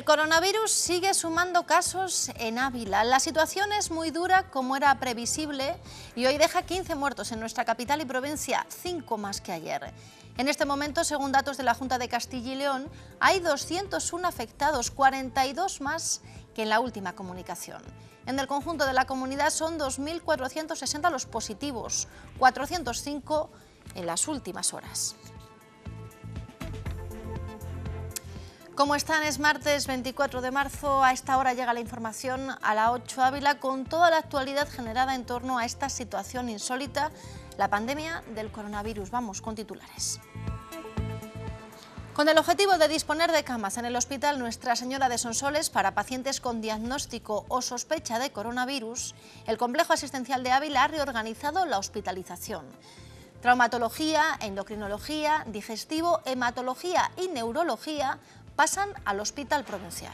El coronavirus sigue sumando casos en Ávila. La situación es muy dura como era previsible y hoy deja 15 muertos en nuestra capital y provincia, 5 más que ayer. En este momento, según datos de la Junta de Castilla y León, hay 201 afectados, 42 más que en la última comunicación. En el conjunto de la comunidad son 2.460 los positivos, 405 en las últimas horas. ¿Cómo están? Es martes 24 de marzo. A esta hora llega la información a la 8 Ávila con toda la actualidad generada en torno a esta situación insólita, la pandemia del coronavirus. Vamos con titulares. Con el objetivo de disponer de camas en el Hospital Nuestra Señora de Sonsoles para pacientes con diagnóstico o sospecha de coronavirus, el Complejo Asistencial de Ávila ha reorganizado la hospitalización. Traumatología, endocrinología, digestivo, hematología y neurología pasan al Hospital Provincial.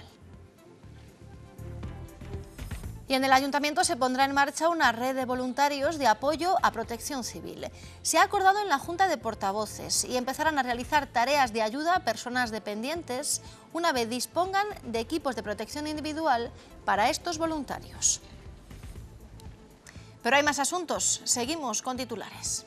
Y en el Ayuntamiento se pondrá en marcha una red de voluntarios de apoyo a protección civil. Se ha acordado en la Junta de Portavoces y empezarán a realizar tareas de ayuda a personas dependientes una vez dispongan de equipos de protección individual para estos voluntarios. Pero hay más asuntos. Seguimos con titulares.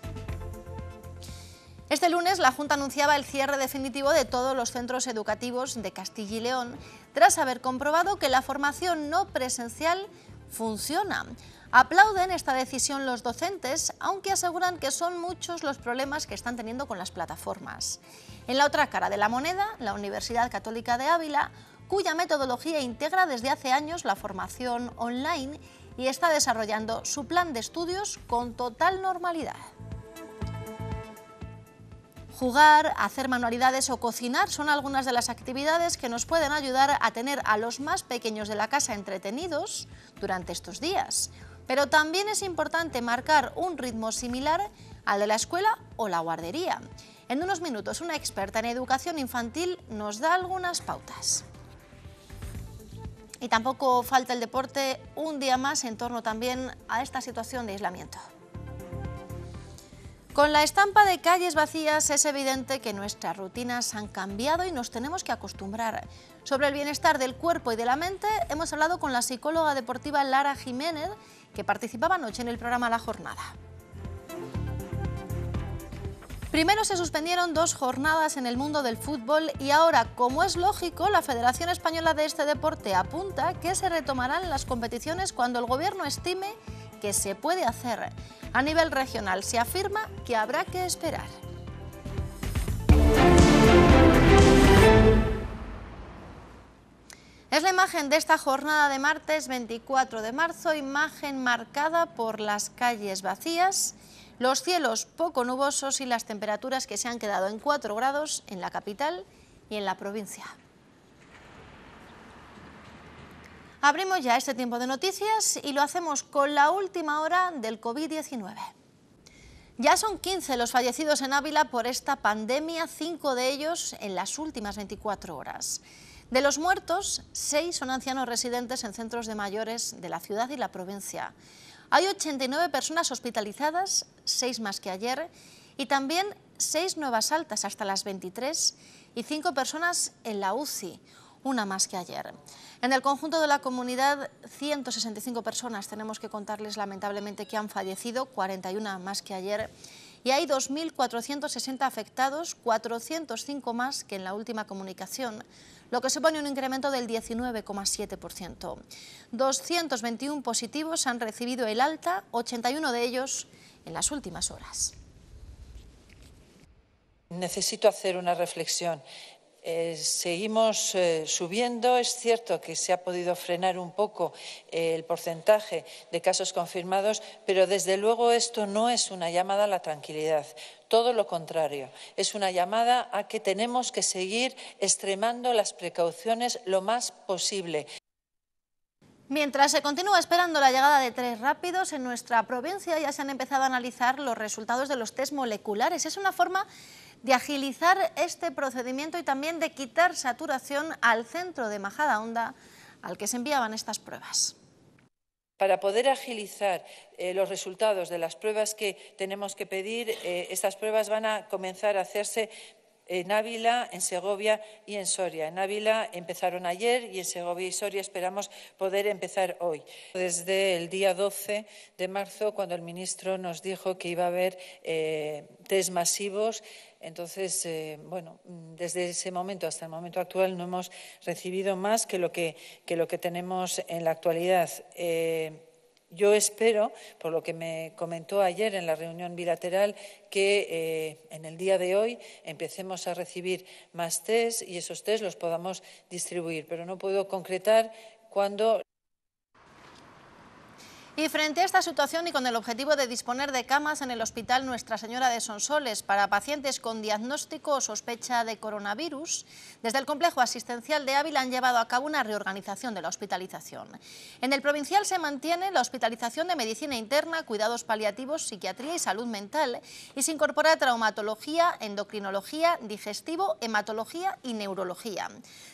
Este lunes la Junta anunciaba el cierre definitivo de todos los centros educativos de Castilla y León tras haber comprobado que la formación no presencial funciona. Aplauden esta decisión los docentes, aunque aseguran que son muchos los problemas que están teniendo con las plataformas. En la otra cara de la moneda, la Universidad Católica de Ávila, cuya metodología integra desde hace años la formación online y está desarrollando su plan de estudios con total normalidad. Jugar, hacer manualidades o cocinar son algunas de las actividades que nos pueden ayudar a tener a los más pequeños de la casa entretenidos durante estos días. Pero también es importante marcar un ritmo similar al de la escuela o la guardería. En unos minutos, una experta en educación infantil nos da algunas pautas. Y tampoco falta el deporte un día más en torno también a esta situación de aislamiento. Con la estampa de calles vacías es evidente que nuestras rutinas han cambiado y nos tenemos que acostumbrar. Sobre el bienestar del cuerpo y de la mente hemos hablado con la psicóloga deportiva Lara Jiménez, que participaba anoche en el programa La Jornada. Primero se suspendieron dos jornadas en el mundo del fútbol y ahora, como es lógico, la Federación Española de este deporte apunta que se retomarán las competiciones cuando el gobierno estime que se puede hacer. A nivel regional se afirma que habrá que esperar. Es la imagen de esta jornada de martes 24 de marzo, imagen marcada por las calles vacías, los cielos poco nubosos y las temperaturas que se han quedado en 4 grados en la capital y en la provincia. Abrimos ya este tiempo de noticias y lo hacemos con la última hora del COVID-19. Ya son 15 los fallecidos en Ávila por esta pandemia, 5 de ellos en las últimas 24 horas. De los muertos, 6 son ancianos residentes en centros de mayores de la ciudad y la provincia. Hay 89 personas hospitalizadas, 6 más que ayer, y también 6 nuevas altas hasta las 23 y 5 personas en la UCI una más que ayer. En el conjunto de la comunidad, 165 personas tenemos que contarles lamentablemente que han fallecido, 41 más que ayer, y hay 2.460 afectados, 405 más que en la última comunicación, lo que supone un incremento del 19,7%. 221 positivos han recibido el alta, 81 de ellos en las últimas horas. Necesito hacer una reflexión. Eh, seguimos eh, subiendo. Es cierto que se ha podido frenar un poco eh, el porcentaje de casos confirmados, pero desde luego esto no es una llamada a la tranquilidad. Todo lo contrario, es una llamada a que tenemos que seguir extremando las precauciones lo más posible, Mientras se continúa esperando la llegada de tres rápidos, en nuestra provincia ya se han empezado a analizar los resultados de los test moleculares. Es una forma de agilizar este procedimiento y también de quitar saturación al centro de Majada onda al que se enviaban estas pruebas para poder agilizar eh, los resultados de las pruebas que tenemos que pedir, eh, estas pruebas van a comenzar a hacerse en Ávila, en Segovia y en Soria. En Ávila empezaron ayer y en Segovia y Soria esperamos poder empezar hoy. Desde el día 12 de marzo, cuando el ministro nos dijo que iba a haber eh, test masivos, entonces, eh, bueno, desde ese momento hasta el momento actual no hemos recibido más que lo que, lo que tenemos en la actualidad. Eh, yo espero, por lo que me comentó ayer en la reunión bilateral, que eh, en el día de hoy empecemos a recibir más test y esos test los podamos distribuir, pero no puedo concretar cuándo. Y frente a esta situación y con el objetivo de disponer de camas en el Hospital Nuestra Señora de Sonsoles para pacientes con diagnóstico o sospecha de coronavirus, desde el Complejo Asistencial de Ávila han llevado a cabo una reorganización de la hospitalización. En el provincial se mantiene la hospitalización de medicina interna, cuidados paliativos, psiquiatría y salud mental y se incorpora traumatología, endocrinología, digestivo, hematología y neurología.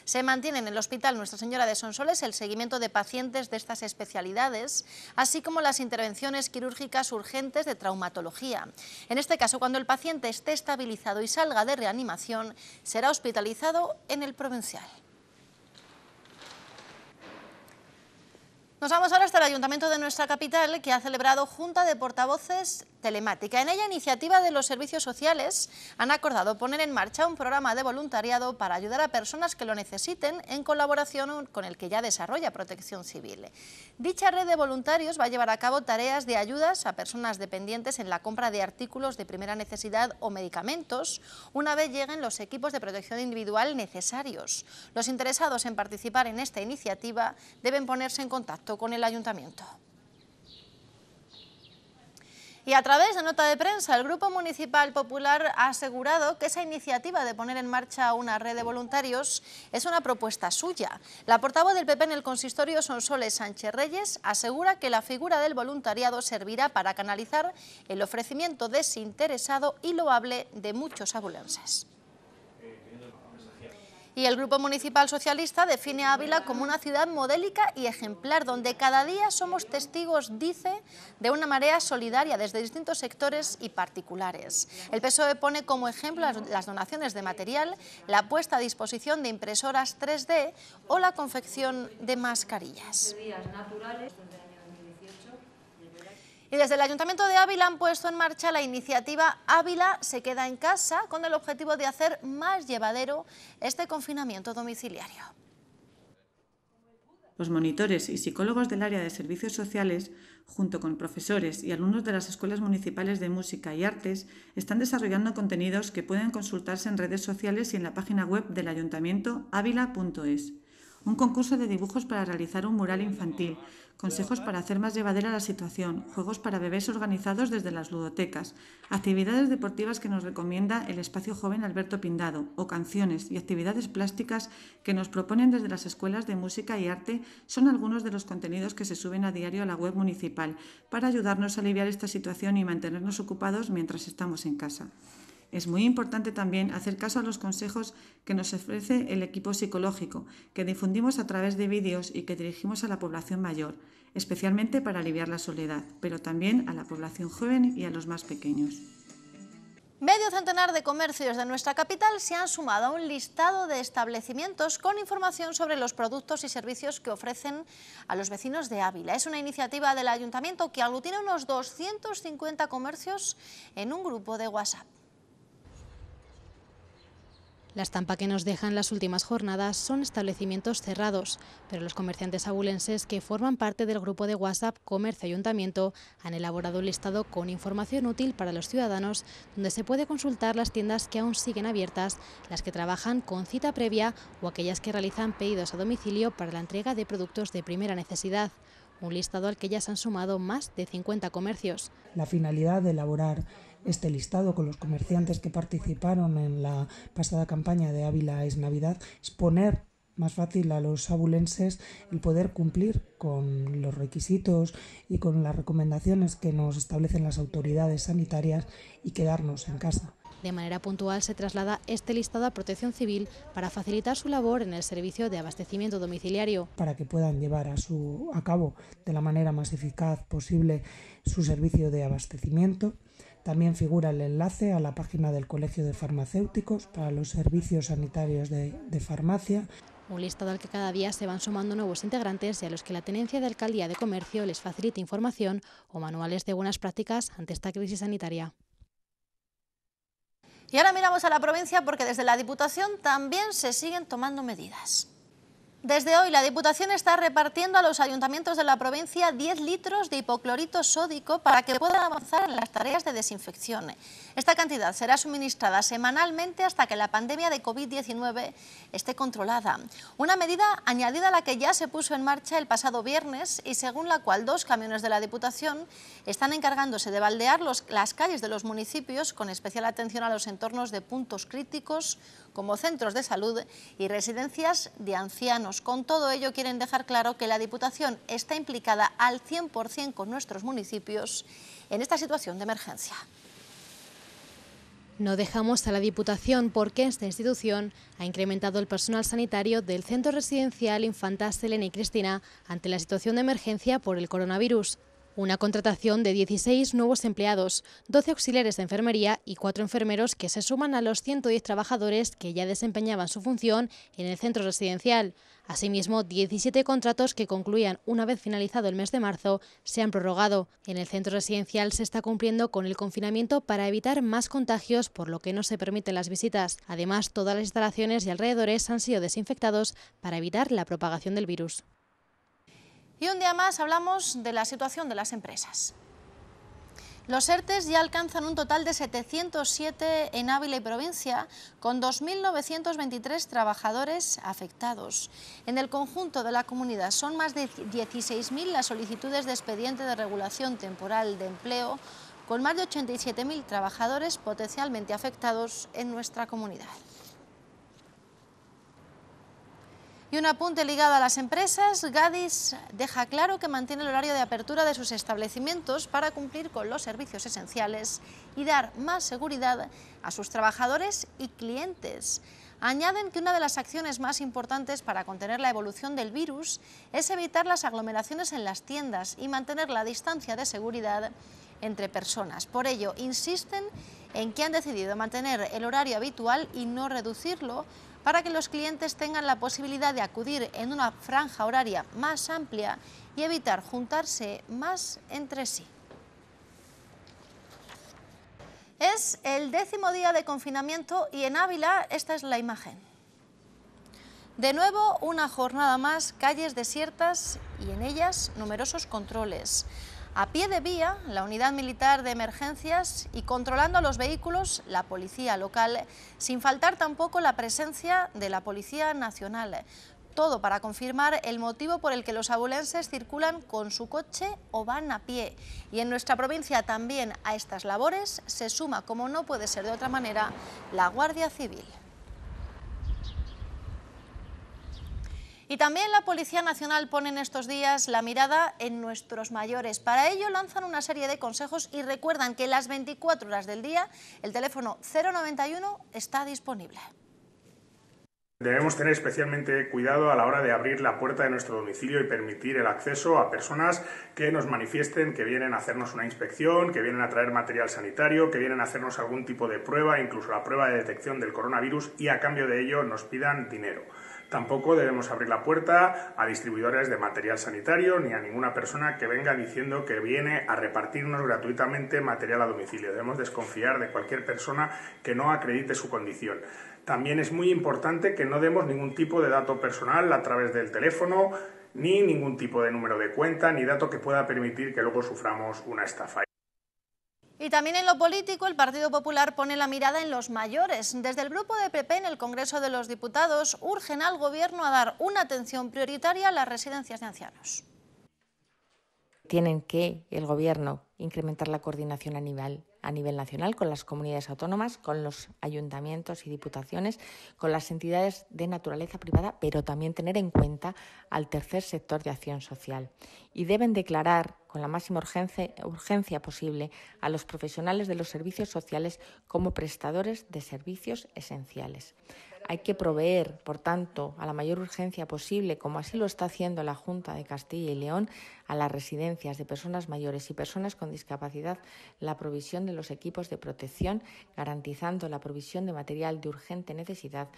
Se mantiene en el Hospital Nuestra Señora de Sonsoles el seguimiento de pacientes de estas especialidades, así así como las intervenciones quirúrgicas urgentes de traumatología. En este caso, cuando el paciente esté estabilizado y salga de reanimación, será hospitalizado en el Provincial. Nos vamos ahora hasta el Ayuntamiento de nuestra capital, que ha celebrado Junta de Portavoces en ella, iniciativa de los servicios sociales han acordado poner en marcha un programa de voluntariado para ayudar a personas que lo necesiten en colaboración con el que ya desarrolla Protección Civil. Dicha red de voluntarios va a llevar a cabo tareas de ayudas a personas dependientes en la compra de artículos de primera necesidad o medicamentos una vez lleguen los equipos de protección individual necesarios. Los interesados en participar en esta iniciativa deben ponerse en contacto con el ayuntamiento. Y a través de nota de prensa, el Grupo Municipal Popular ha asegurado que esa iniciativa de poner en marcha una red de voluntarios es una propuesta suya. La portavoz del PP en el consistorio, Sonsoles Sánchez Reyes, asegura que la figura del voluntariado servirá para canalizar el ofrecimiento desinteresado y loable de muchos abulenses. Y el Grupo Municipal Socialista define Ávila como una ciudad modélica y ejemplar, donde cada día somos testigos, dice, de una marea solidaria desde distintos sectores y particulares. El PSOE pone como ejemplo las donaciones de material, la puesta a disposición de impresoras 3D o la confección de mascarillas. Y desde el Ayuntamiento de Ávila han puesto en marcha la iniciativa Ávila se queda en casa con el objetivo de hacer más llevadero este confinamiento domiciliario. Los monitores y psicólogos del área de servicios sociales, junto con profesores y alumnos de las escuelas municipales de música y artes, están desarrollando contenidos que pueden consultarse en redes sociales y en la página web del ayuntamiento Ávila.es un concurso de dibujos para realizar un mural infantil, consejos para hacer más llevadera la situación, juegos para bebés organizados desde las ludotecas, actividades deportivas que nos recomienda el espacio joven Alberto Pindado, o canciones y actividades plásticas que nos proponen desde las escuelas de música y arte son algunos de los contenidos que se suben a diario a la web municipal para ayudarnos a aliviar esta situación y mantenernos ocupados mientras estamos en casa. Es muy importante también hacer caso a los consejos que nos ofrece el equipo psicológico, que difundimos a través de vídeos y que dirigimos a la población mayor, especialmente para aliviar la soledad, pero también a la población joven y a los más pequeños. Medio centenar de comercios de nuestra capital se han sumado a un listado de establecimientos con información sobre los productos y servicios que ofrecen a los vecinos de Ávila. Es una iniciativa del ayuntamiento que aglutina unos 250 comercios en un grupo de WhatsApp. La estampa que nos dejan las últimas jornadas son establecimientos cerrados, pero los comerciantes abulenses que forman parte del grupo de WhatsApp Comercio Ayuntamiento han elaborado un listado con información útil para los ciudadanos, donde se puede consultar las tiendas que aún siguen abiertas, las que trabajan con cita previa o aquellas que realizan pedidos a domicilio para la entrega de productos de primera necesidad un listado al que ya se han sumado más de 50 comercios. La finalidad de elaborar este listado con los comerciantes que participaron en la pasada campaña de Ávila es Navidad, es poner más fácil a los abulenses el poder cumplir con los requisitos y con las recomendaciones que nos establecen las autoridades sanitarias y quedarnos en casa. De manera puntual se traslada este listado a Protección Civil para facilitar su labor en el servicio de abastecimiento domiciliario. Para que puedan llevar a, su, cabo de la manera más eficaz posible su servicio de abastecimiento también figura el enlace a la página del Colegio de Farmacéuticos para los servicios sanitarios de, farmacia. Un listado al que cada día se van sumando nuevos integrantes y a los que la Tenencia de Alcaldía de Comercio les facilita información o manuales de buenas prácticas ante esta crisis sanitaria. Y ahora miramos a la provincia porque desde la Diputación también se siguen tomando medidas. Desde hoy, la Diputación está repartiendo a los ayuntamientos de la provincia 10 litros de hipoclorito sódico para que puedan avanzar en las tareas de desinfección. Esta cantidad será suministrada semanalmente hasta que la pandemia de COVID-19 esté controlada. Una medida añadida a la que ya se puso en marcha el pasado viernes y según la cual dos camiones de la Diputación están encargándose de baldear los, las calles de los municipios con especial atención a los entornos de puntos críticos como centros de salud y residencias de ancianos con todo ello, quieren dejar claro que la Diputación está implicada al 100% con nuestros municipios en esta situación de emergencia. No dejamos a la Diputación porque esta institución ha incrementado el personal sanitario del Centro Residencial Infanta Selena y Cristina ante la situación de emergencia por el coronavirus. Una contratación de 16 nuevos empleados, 12 auxiliares de enfermería y 4 enfermeros que se suman a los 110 trabajadores que ya desempeñaban su función en el centro residencial. Asimismo, 17 contratos que concluían una vez finalizado el mes de marzo se han prorrogado. En el centro residencial se está cumpliendo con el confinamiento para evitar más contagios, por lo que no se permiten las visitas. Además, todas las instalaciones y alrededores han sido desinfectados para evitar la propagación del virus. Y un día más hablamos de la situación de las empresas. Los ERTES ya alcanzan un total de 707 en Ávila y provincia, con 2.923 trabajadores afectados. En el conjunto de la comunidad son más de 16.000 las solicitudes de expediente de regulación temporal de empleo, con más de 87.000 trabajadores potencialmente afectados en nuestra comunidad. Y un apunte ligado a las empresas, Gadis deja claro que mantiene el horario de apertura de sus establecimientos para cumplir con los servicios esenciales y dar más seguridad a sus trabajadores y clientes. Añaden que una de las acciones más importantes para contener la evolución del virus es evitar las aglomeraciones en las tiendas y mantener la distancia de seguridad entre personas. Por ello, insisten en que han decidido mantener el horario habitual y no reducirlo para que los clientes tengan la posibilidad de acudir en una franja horaria más amplia y evitar juntarse más entre sí. Es el décimo día de confinamiento y en Ávila esta es la imagen. De nuevo, una jornada más, calles desiertas y en ellas numerosos controles. A pie de vía, la unidad militar de emergencias y controlando los vehículos, la policía local, sin faltar tampoco la presencia de la Policía Nacional. Todo para confirmar el motivo por el que los abulenses circulan con su coche o van a pie. Y en nuestra provincia también a estas labores se suma, como no puede ser de otra manera, la Guardia Civil. Y también la Policía Nacional pone en estos días la mirada en nuestros mayores. Para ello lanzan una serie de consejos y recuerdan que las 24 horas del día el teléfono 091 está disponible. Debemos tener especialmente cuidado a la hora de abrir la puerta de nuestro domicilio y permitir el acceso a personas que nos manifiesten que vienen a hacernos una inspección, que vienen a traer material sanitario, que vienen a hacernos algún tipo de prueba, incluso la prueba de detección del coronavirus y a cambio de ello nos pidan dinero. Tampoco debemos abrir la puerta a distribuidores de material sanitario ni a ninguna persona que venga diciendo que viene a repartirnos gratuitamente material a domicilio. Debemos desconfiar de cualquier persona que no acredite su condición. También es muy importante que no demos ningún tipo de dato personal a través del teléfono, ni ningún tipo de número de cuenta, ni dato que pueda permitir que luego suframos una estafa. Y también en lo político, el Partido Popular pone la mirada en los mayores. Desde el grupo de PP en el Congreso de los Diputados urgen al Gobierno a dar una atención prioritaria a las residencias de ancianos. Tienen que el Gobierno incrementar la coordinación a nivel a nivel nacional, con las comunidades autónomas, con los ayuntamientos y diputaciones, con las entidades de naturaleza privada, pero también tener en cuenta al tercer sector de acción social. Y deben declarar con la máxima urgencia, urgencia posible a los profesionales de los servicios sociales como prestadores de servicios esenciales. Hay que proveer, por tanto, a la mayor urgencia posible, como así lo está haciendo la Junta de Castilla y León, a las residencias de personas mayores y personas con discapacidad la provisión de los equipos de protección, garantizando la provisión de material de urgente necesidad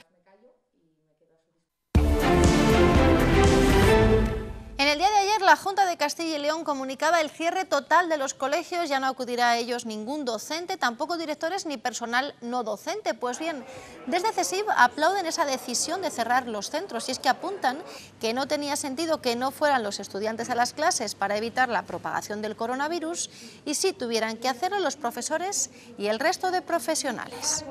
la Junta de Castilla y León comunicaba el cierre total de los colegios. Ya no acudirá a ellos ningún docente, tampoco directores ni personal no docente. Pues bien, desde CESIV aplauden esa decisión de cerrar los centros y es que apuntan que no tenía sentido que no fueran los estudiantes a las clases para evitar la propagación del coronavirus y sí tuvieran que hacerlo los profesores y el resto de profesionales.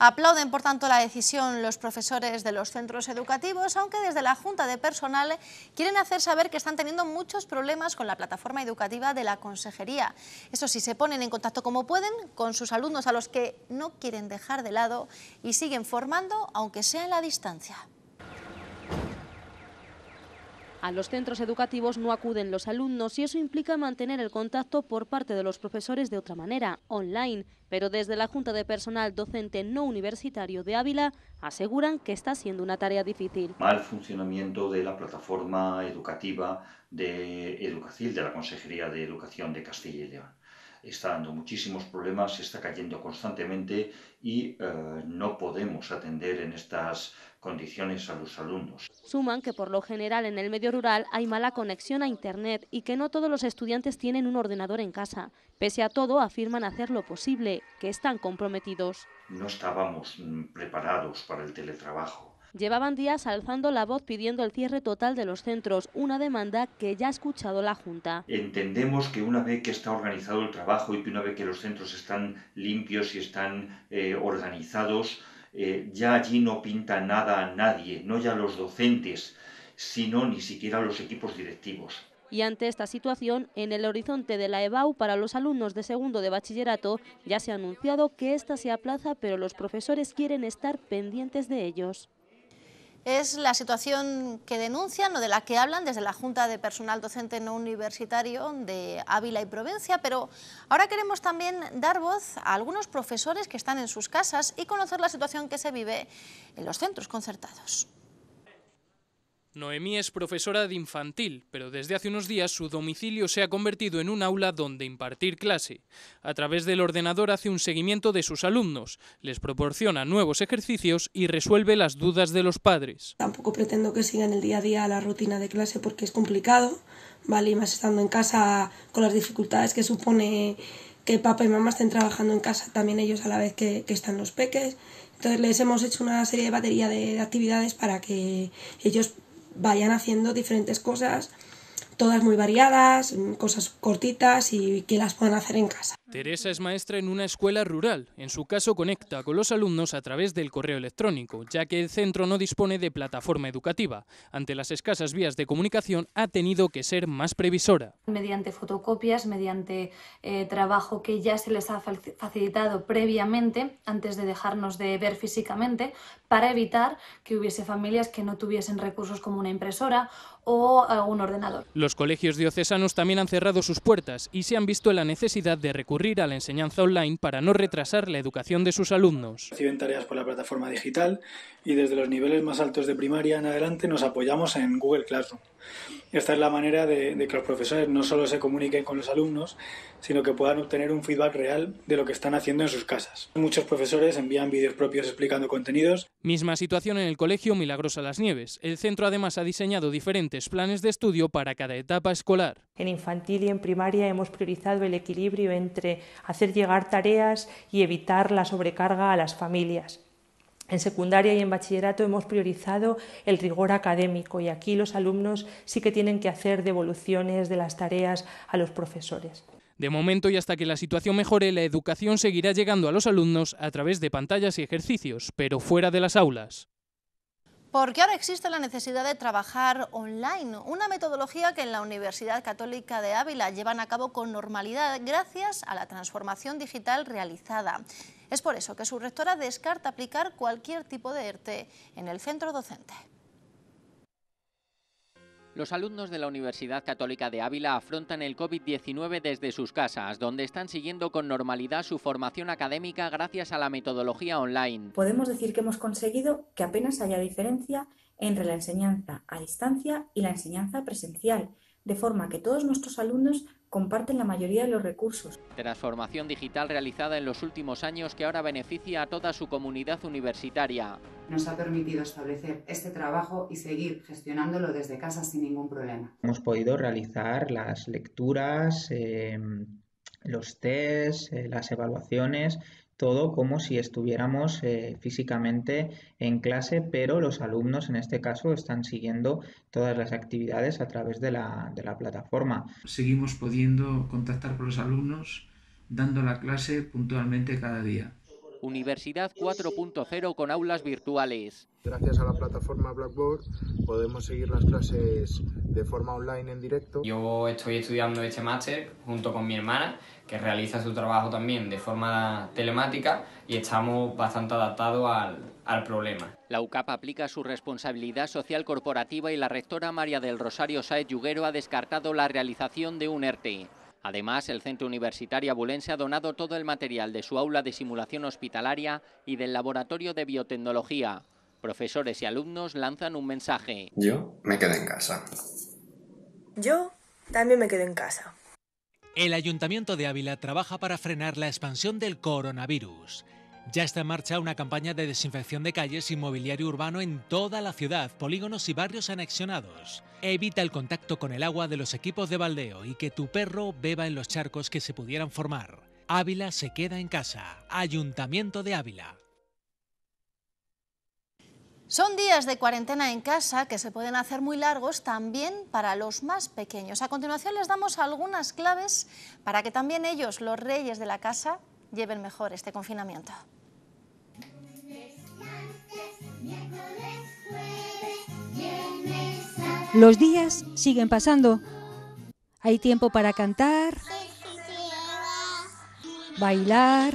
Aplauden, por tanto, la decisión los profesores de los centros educativos, aunque desde la Junta de Personal quieren hacer saber que están teniendo muchos problemas con la plataforma educativa de la Consejería. Eso sí, se ponen en contacto como pueden con sus alumnos a los que no quieren dejar de lado y siguen formando, aunque sea en la distancia. A los centros educativos no acuden los alumnos y eso implica mantener el contacto por parte de los profesores de otra manera, online, pero desde la Junta de Personal Docente No Universitario de Ávila aseguran que está siendo una tarea difícil. Mal funcionamiento de la plataforma educativa de Educacil, de la Consejería de Educación de Castilla y León está dando muchísimos problemas, se está cayendo constantemente y eh, no podemos atender en estas condiciones a los alumnos. Suman que por lo general en el medio rural hay mala conexión a Internet y que no todos los estudiantes tienen un ordenador en casa. Pese a todo, afirman hacer lo posible, que están comprometidos. No estábamos mm, preparados para el teletrabajo Llevaban días alzando la voz pidiendo el cierre total de los centros, una demanda que ya ha escuchado la Junta. Entendemos que una vez que está organizado el trabajo y que una vez que los centros están limpios y están eh, organizados, eh, ya allí no pinta nada a nadie, no ya los docentes, sino ni siquiera los equipos directivos. Y ante esta situación, en el horizonte de la EBAU para los alumnos de segundo de bachillerato ya se ha anunciado que esta se aplaza, pero los profesores quieren estar pendientes de ellos es la situación que denuncian o de la que hablan desde la Junta de Personal Docente No Universitario de Ávila y Provincia, pero ahora queremos también dar voz a algunos profesores que están en sus casas y conocer la situación que se vive en los centros concertados. Noemí es profesora de infantil, pero desde hace unos días su domicilio se ha convertido en un aula donde impartir clase. A través del ordenador hace un seguimiento de sus alumnos, les proporciona nuevos ejercicios y resuelve las dudas de los padres. Tampoco pretendo que sigan el día a día la rutina de clase porque es complicado, ¿vale? Y más estando en casa con las dificultades que supone que papá y mamá estén trabajando en casa también ellos a la vez que, están los peques. Entonces les hemos hecho una serie de batería de actividades para que ellos vayan haciendo diferentes cosas, todas muy variadas, cosas cortitas y que las puedan hacer en casa. Ah, Teresa es maestra en una escuela rural. En su caso conecta con los alumnos a través del correo electrónico, ya que el centro no dispone de plataforma educativa. Ante las escasas vías de comunicación ha tenido que ser más previsora. Mediante fotocopias, mediante eh, trabajo que ya se les ha facilitado previamente, antes de dejarnos de ver físicamente, para evitar que hubiese familias que no tuviesen recursos como una impresora o algún ordenador. Los colegios diocesanos también han cerrado sus puertas y se han visto la necesidad de recurrir a la enseñanza online para no retrasar la educación de sus alumnos. Reciben tareas por la plataforma digital y desde los niveles más altos de primaria en adelante nos apoyamos en Google Classroom. Esta es la manera de, que los profesores no solo se comuniquen con los alumnos, sino que puedan obtener un feedback real de lo que están haciendo en sus casas. Muchos profesores envían vídeos propios explicando contenidos. Misma situación en el colegio Milagrosa Las Nieves. El centro además ha diseñado diferentes planes de estudio para cada etapa escolar. En infantil y en primaria hemos priorizado el equilibrio entre hacer llegar tareas y evitar la sobrecarga a las familias. En secundaria y en bachillerato hemos priorizado el rigor académico y aquí los alumnos sí que tienen que hacer devoluciones de las tareas a los profesores. De momento y hasta que la situación mejore, la educación seguirá llegando a los alumnos a través de pantallas y ejercicios, pero fuera de las aulas. Porque ahora existe la necesidad de trabajar online, una metodología que en la Universidad Católica de Ávila llevan a cabo con normalidad gracias a la transformación digital realizada. Es por eso que su rectora descarta aplicar cualquier tipo de ERTE en el centro docente. Los alumnos de la Universidad Católica de Ávila afrontan el COVID-19 desde sus casas, donde están siguiendo con normalidad su formación académica gracias a la metodología online. Podemos decir que hemos conseguido que apenas haya diferencia entre la enseñanza a distancia y la enseñanza presencial, de forma que todos nuestros alumnos comparten la mayoría de los recursos. Transformación digital realizada en los últimos años que ahora beneficia a toda su comunidad universitaria. Nos ha permitido establecer este trabajo y seguir gestionándolo desde casa sin ningún problema. Hemos podido realizar las lecturas, eh, los tests, eh, las evaluaciones todo como si estuviéramos eh, físicamente en clase, pero los alumnos en este caso están siguiendo todas las actividades a través de la, de la plataforma. Seguimos pudiendo contactar con los alumnos dando la clase puntualmente cada día. Universidad 4.0 con aulas virtuales. Gracias a la plataforma Blackboard podemos seguir las clases de forma online en directo. Yo estoy estudiando este máster junto con mi hermana, que realiza su trabajo también de forma telemática y estamos bastante adaptados al, problema. La UCAP aplica su responsabilidad social corporativa y la rectora María del Rosario Saez Yuguero ha descartado la realización de un ERTE. Además, el Centro Universitario Abulense ha donado todo el material de su aula de simulación hospitalaria y del laboratorio de biotecnología. Profesores y alumnos lanzan un mensaje. Yo me quedé en casa. Yo también me quedé en casa. El Ayuntamiento de Ávila trabaja para frenar la expansión del coronavirus. Ya está en marcha una campaña de desinfección de calles y mobiliario urbano en toda la ciudad, polígonos y barrios anexionados. Evita el contacto con el agua de los equipos de baldeo y que tu perro beba en los charcos que se pudieran formar. Ávila se queda en casa. Ayuntamiento de Ávila. Son días de cuarentena en casa que se pueden hacer muy largos también para los más pequeños. A continuación les damos algunas claves para que también ellos, los reyes de la casa, lleven mejor este confinamiento. Los días siguen pasando. Hay tiempo para cantar, bailar,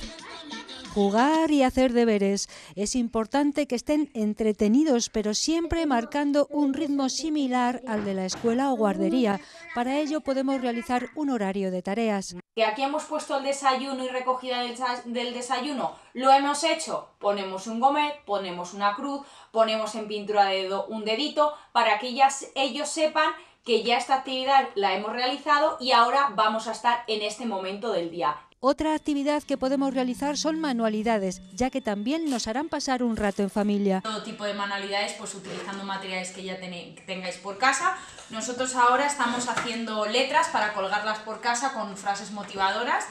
jugar y hacer deberes. Es importante que estén entretenidos, pero siempre marcando un ritmo similar al de la escuela o guardería. Para ello podemos realizar un horario de tareas. Que aquí hemos puesto el desayuno y recogida del desayuno. Lo hemos hecho. Ponemos un gomet, ponemos una cruz, ponemos en pintura de dedo un dedito para que ellos sepan que ya esta actividad la hemos realizado y ahora vamos a estar en este momento del día. Otra actividad que podemos realizar son manualidades, ya que también nos harán pasar un rato en familia. Todo tipo de manualidades, pues utilizando materiales que ya tenéis, tengáis por casa. Nosotros ahora estamos haciendo letras para colgarlas por casa con frases motivadoras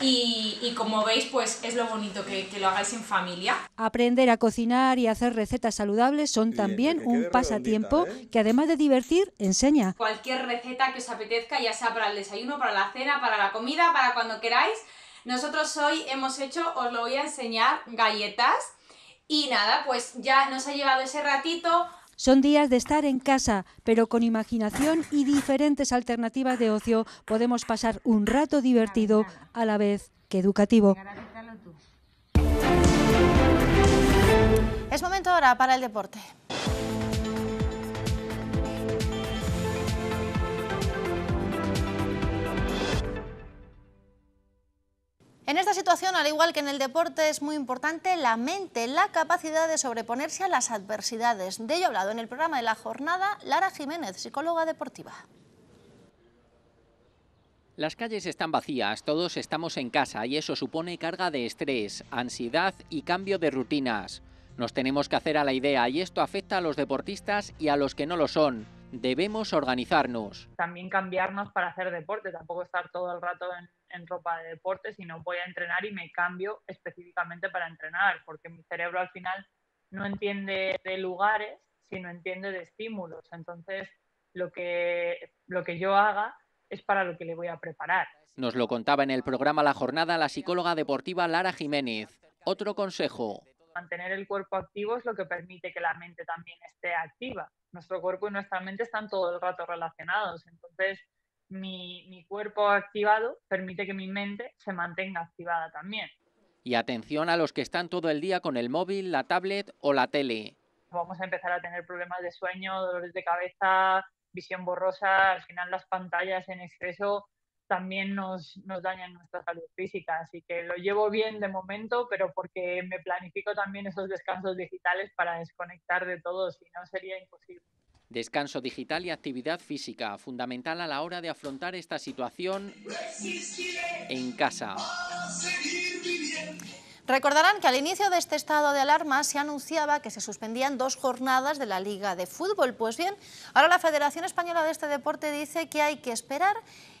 y, como veis, pues es lo bonito que, lo hagáis en familia. Aprender a cocinar y hacer recetas saludables son también un pasatiempo ¿eh? que además de divertir, enseña. Cualquier receta que os apetezca, ya sea para el desayuno, para la cena, para la comida, para cuando queráis. Nosotros hoy hemos hecho, os lo voy a enseñar, galletas. Y nada, pues ya nos ha llevado ese ratito son días de estar en casa, pero con imaginación y diferentes alternativas de ocio podemos pasar un rato divertido a la vez que educativo. Es momento ahora para el deporte. En esta situación, al igual que en el deporte, es muy importante la mente, la capacidad de sobreponerse a las adversidades. De ello ha hablado en el programa de la jornada Lara Jiménez, psicóloga deportiva. Las calles están vacías, todos estamos en casa y eso supone carga de estrés, ansiedad y cambio de rutinas. Nos tenemos que hacer a la idea y esto afecta a los deportistas y a los que no lo son. Debemos organizarnos. También cambiarnos para hacer deporte, tampoco estar todo el rato en en ropa de deporte, no voy a entrenar y me cambio específicamente para entrenar, porque mi cerebro al final no entiende de lugares, sino entiende de estímulos. Entonces, lo que, lo que yo haga es para lo que le voy a preparar. Nos lo contaba en el programa La Jornada la psicóloga deportiva Lara Jiménez. Otro consejo. Mantener el cuerpo activo es lo que permite que la mente también esté activa. Nuestro cuerpo y nuestra mente están todo el rato relacionados. Entonces, mi, mi cuerpo activado permite que mi mente se mantenga activada también. Y atención a los que están todo el día con el móvil, la tablet o la tele. Vamos a empezar a tener problemas de sueño, dolores de cabeza, visión borrosa. Al final las pantallas en exceso también nos, nos, dañan nuestra salud física. Así que lo llevo bien de momento, pero porque me planifico también esos descansos digitales para desconectar de todo, si no sería imposible. Descanso digital y actividad física, fundamental a la hora de afrontar esta situación en casa. Recordarán que al inicio de este estado de alarma se anunciaba que se suspendían dos jornadas de la Liga de Fútbol. Pues bien, ahora la Federación Española de este deporte dice que hay que esperar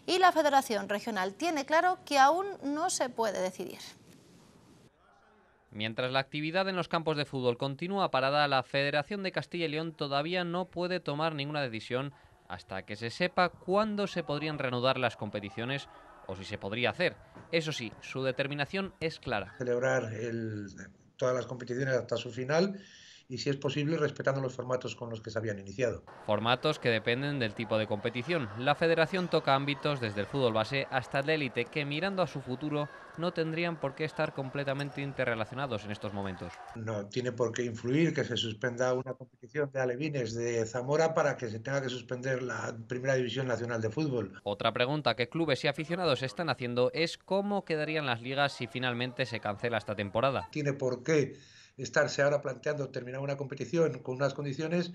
y la Federación Regional tiene claro que aún no se puede decidir. Mientras la actividad en los campos de fútbol continúa parada, la Federación de Castilla y León todavía no puede tomar ninguna decisión hasta que se sepa cuándo se podrían reanudar las competiciones o si se podría hacer. Eso sí, su determinación es clara. Celebrar todas las competiciones hasta su final y si es posible respetando los formatos con los que se habían iniciado. Formatos que dependen del tipo de competición. La federación toca ámbitos desde el fútbol base hasta el élite que mirando a su futuro no tendrían por qué estar completamente interrelacionados en estos momentos. No tiene por qué influir que se suspenda una competición de alevines de Zamora para que se tenga que suspender la Primera División Nacional de Fútbol. Otra pregunta que clubes y aficionados están haciendo es cómo quedarían las ligas si finalmente se cancela esta temporada. Tiene por qué estarse ahora planteando terminar una competición con unas condiciones,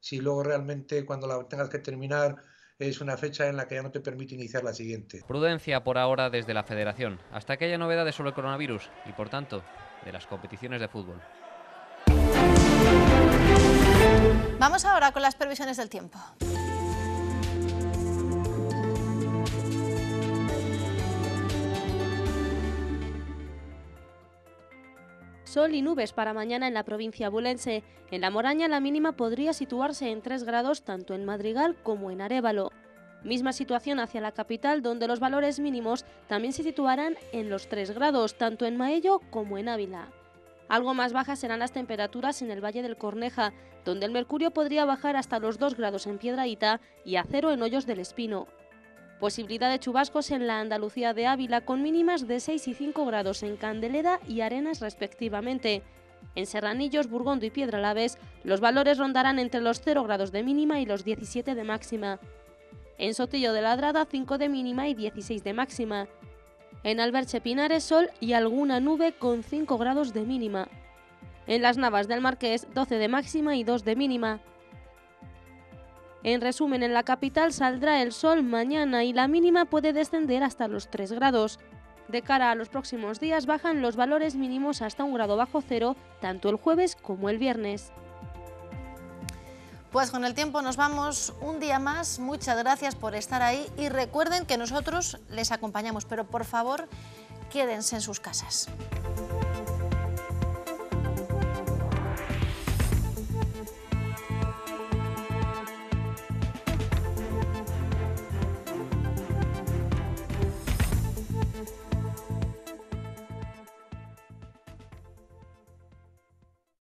si luego realmente cuando la tengas que terminar es una fecha en la que ya no te permite iniciar la siguiente. Prudencia por ahora desde la federación, hasta que haya novedades sobre el coronavirus y por tanto de las competiciones de fútbol. Vamos ahora con las previsiones del tiempo. Sol y nubes para mañana en la provincia bulense. En la Moraña la mínima podría situarse en 3 grados tanto en Madrigal como en Arévalo. Misma situación hacia la capital donde los valores mínimos también se situarán en los 3 grados tanto en Maello como en Ávila. Algo más bajas serán las temperaturas en el Valle del Corneja, donde el mercurio podría bajar hasta los 2 grados en Piedrahita y a cero en Hoyos del Espino. Posibilidad de chubascos en la Andalucía de Ávila con mínimas de 6 y 5 grados en Candeleda y Arenas respectivamente. En Serranillos, Burgondo y Piedra Laves los valores rondarán entre los 0 grados de mínima y los 17 de máxima. En Sotillo de Ladrada, 5 de mínima y 16 de máxima. En Alberche Pinares, sol y alguna nube con 5 grados de mínima. En las Navas del Marqués, 12 de máxima y 2 de mínima. En resumen, en la capital saldrá el sol mañana y la mínima puede descender hasta los 3 grados. De cara a los próximos días bajan los valores mínimos hasta un grado bajo cero, tanto el jueves como el viernes. Pues con el tiempo nos vamos un día más. Muchas gracias por estar ahí y recuerden que nosotros les acompañamos, pero por favor quédense en sus casas.